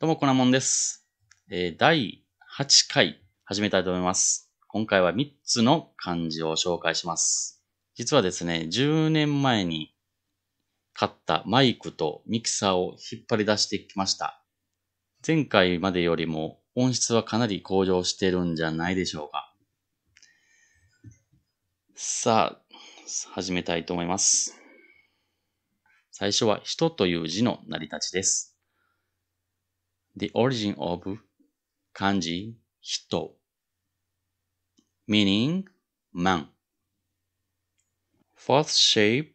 どうも、こなもんです。えー、第8回始めたいと思います。今回は3つの漢字を紹介します。実はですね、10年前に買ったマイクとミキサーを引っ張り出してきました。前回までよりも音質はかなり向上してるんじゃないでしょうか。さあ、始めたいと思います。最初は人という字の成り立ちです。the origin of kanji hito, meaning man. Fourth shape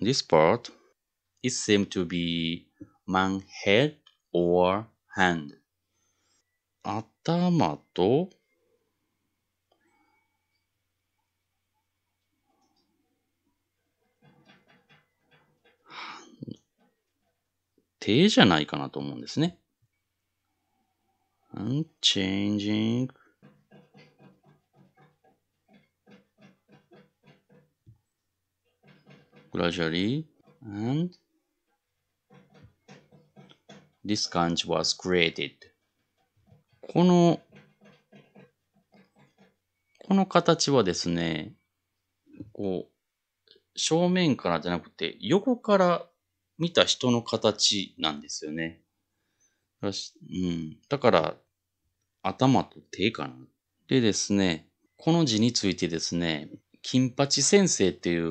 this part is seems to be man head or hand. 頭と定じゃないかなと思うんですね。unchanging gradually and this kanji was created このこの形はですねこう正面からじゃなくて横から見た人の形なんですよね。だ,、うん、だから、頭と手かな。でですね、この字についてですね、金八先生っていう、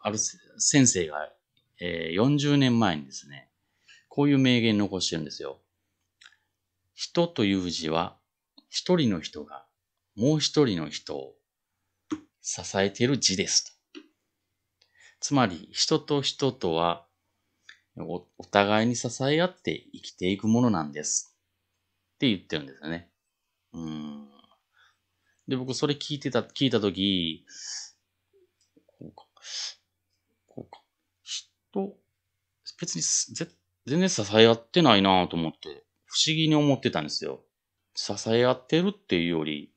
ある先生が、えー、40年前にですね、こういう名言残してるんですよ。人という字は、一人の人が、もう一人の人を支えている字です。つまり、人と人とは、おお互いに支え合って生きていくものなんです。って言ってるんですよね。うん。で、僕それ聞いてた、聞いたとき、こうか、こうか、人、別にぜ全然支え合ってないなと思って、不思議に思ってたんですよ。支え合ってるっていうより、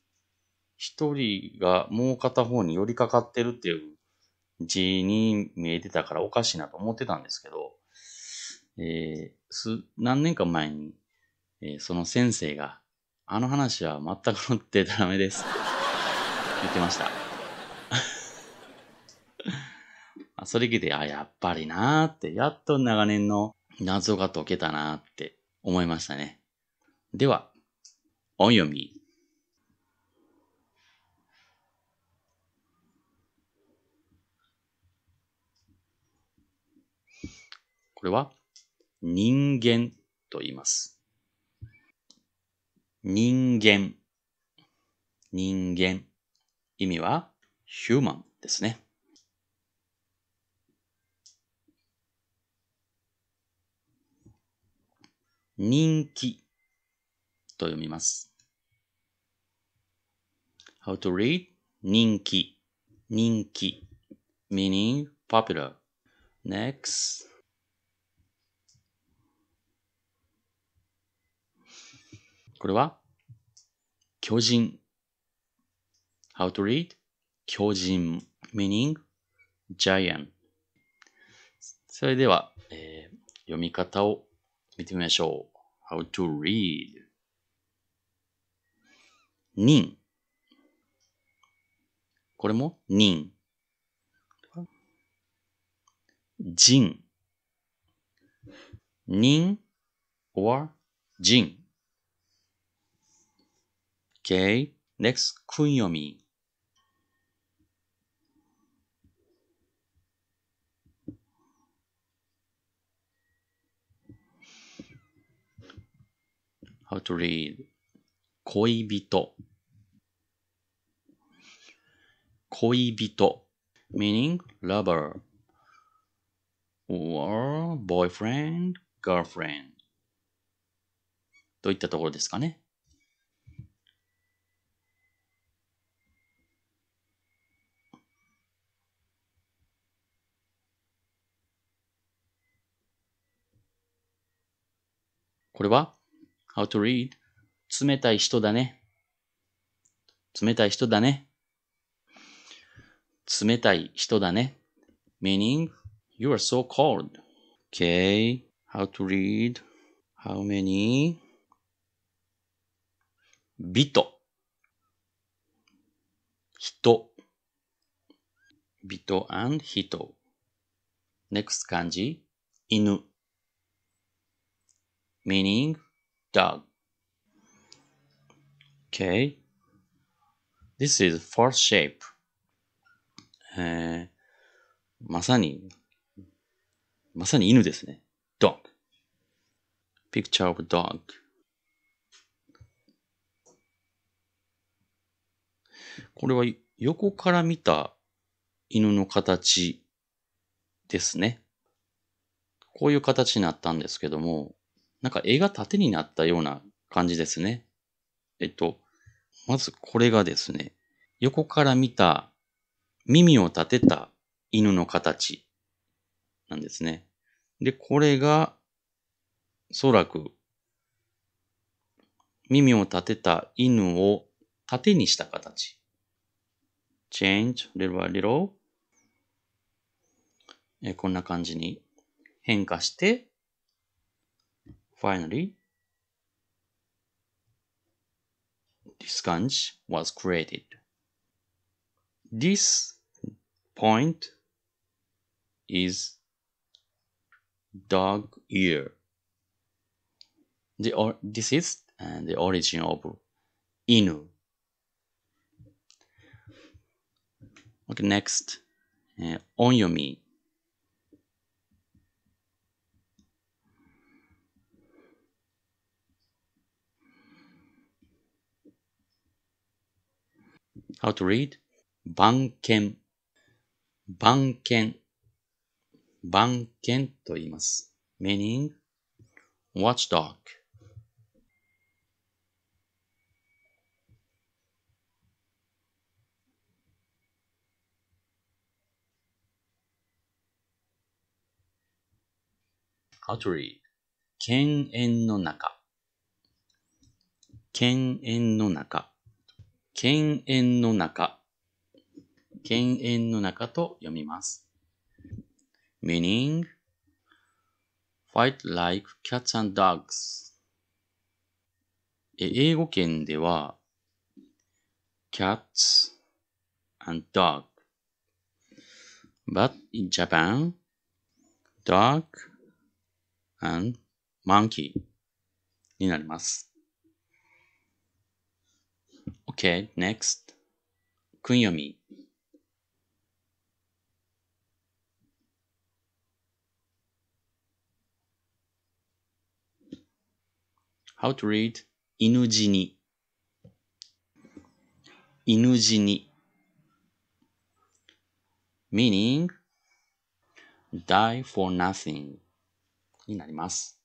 一人がもう片方に寄りかかってるっていう字に見えてたからおかしいなと思ってたんですけど、えー、何年か前に、えー、その先生が、あの話は全くのデタラメです。言ってました。それ聞いて、あ、やっぱりなーって、やっと長年の謎が解けたなーって思いましたね。では、音読み。これは人間と言います。人間。人間。意味は human ですね。人気と読みます。How to read? 人気。人気。meaning popular. Next. これは、巨人。How to read? 巨人 meaning giant. それでは、えー、読み方を見てみましょう。How to read. 人。これも人。人。人 or 人。Okay. Next, Kunyomi. How to read? 恋人。恋人 meaning lover or boyfriend, girlfriend といったところですかね。これは ?how to read 冷たい人だね。冷たい人だね。冷たい人だね。meaning, you are so cold. Okay, how to read? How many? ビト。人。ビト and 人。next 漢字、犬。meaning dog. Okay, this is fourth shape. えー、まさに、まさに犬ですね。dog. picture of dog. これは横から見た犬の形ですね。こういう形になったんですけども、なんか絵が縦になったような感じですね。えっと、まずこれがですね、横から見た耳を立てた犬の形なんですね。で、これが、おそらく耳を立てた犬を縦にした形。change little by little えこんな感じに変化して Finally, this kanji was created. This point is dog ear. The or this is uh, the origin of Inu. Okay, next, uh, onyomi. how to read? 番犬。番犬。番犬と言います。meaning watchdog. アトリー。犬猿の中。犬猿の中。犬猿の中。犬猿の中と読みます。meaning fight like cats and dogs 英語圏では cats and dog but in Japan dog and monkey になります。Okay, next. 訓読み。How to read 犬死に。犬死に。meaning die for nothing になります。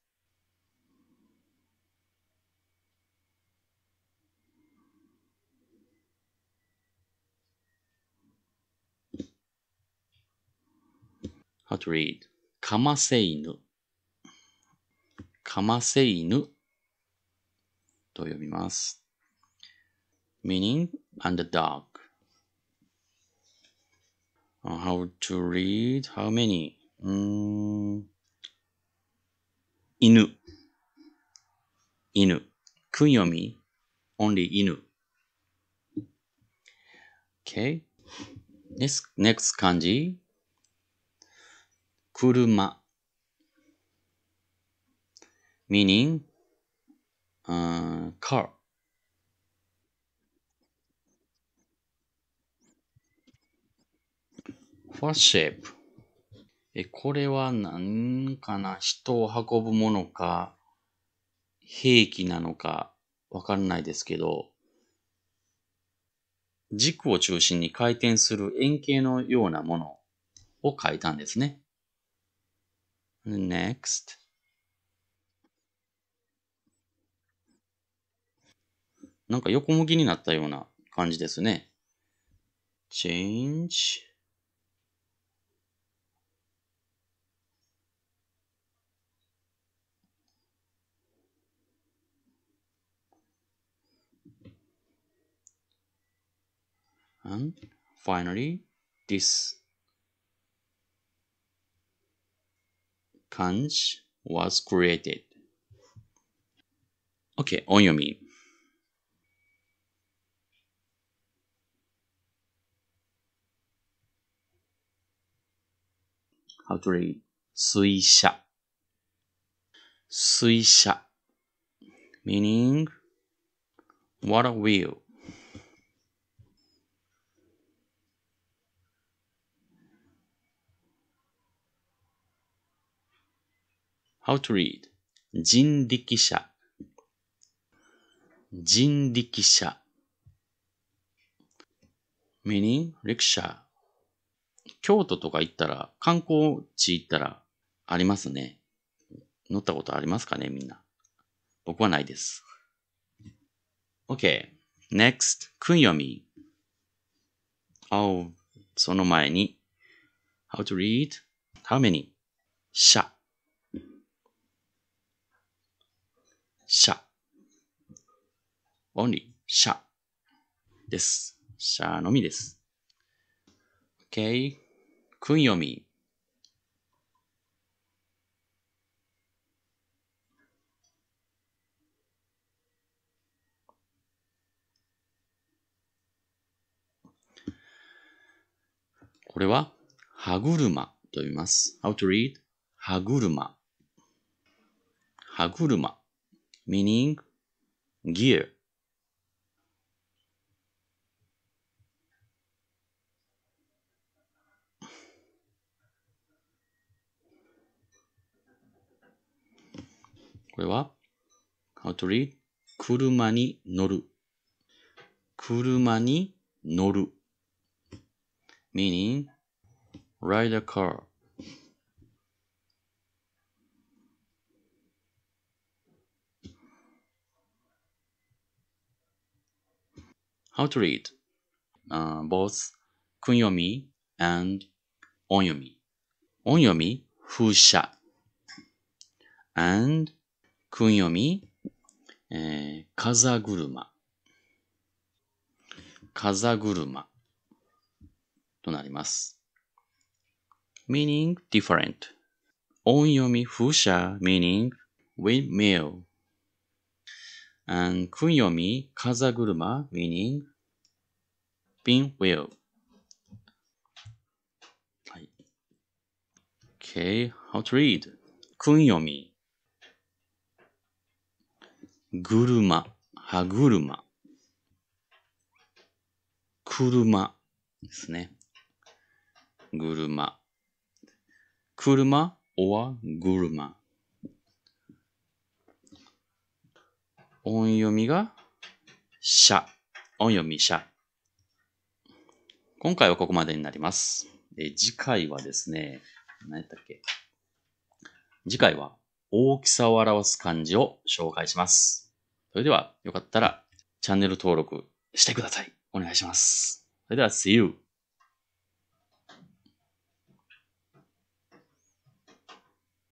how to read かませ犬かませ犬と呼びます meaning underdog how to read how many うん犬犬訓読み only 犬 okay next next 漢字車 meaning uh, car. First shape. え、これは何かな人を運ぶものか、兵器なのか、わからないですけど、軸を中心に回転する円形のようなものを書いたんですね。Next. なんか横向きになったような感じですね。change and finally this kanji was created. Okay, onyomi. How to read? Suisha. Suisha. Meaning water wheel. How to read 人力車人力車 meaning rickshaw 京都とか行ったら観光地行ったらありますね乗ったことありますかねみんな僕はないです OK next 訓読みその前に how to read how many 車社。only 社です。社のみです。OK。訓読み。これは歯車と言います。How to read? 歯車。歯車。meaning gear. how to read? 車に乗る。車に乗る。meaning ride a car. how to read uh, both kunyomi and onyomi. Onyomi, fusha. And kunyomi, eh, kazaguruma. Kazaguruma となります。meaning different. 音読み fusha meaning windmill And kunyomi, kazaguruma, meaning pinwheel. Okay, how to read? Kunyomi. Guruma, haguruma. 車ですね。車。車 or 車。音読みが、しゃ。音読みしゃ。今回はここまでになります。え次回はですね、何やったっけ次回は大きさを表す漢字を紹介します。それでは、よかったらチャンネル登録してください。お願いします。それでは、See you!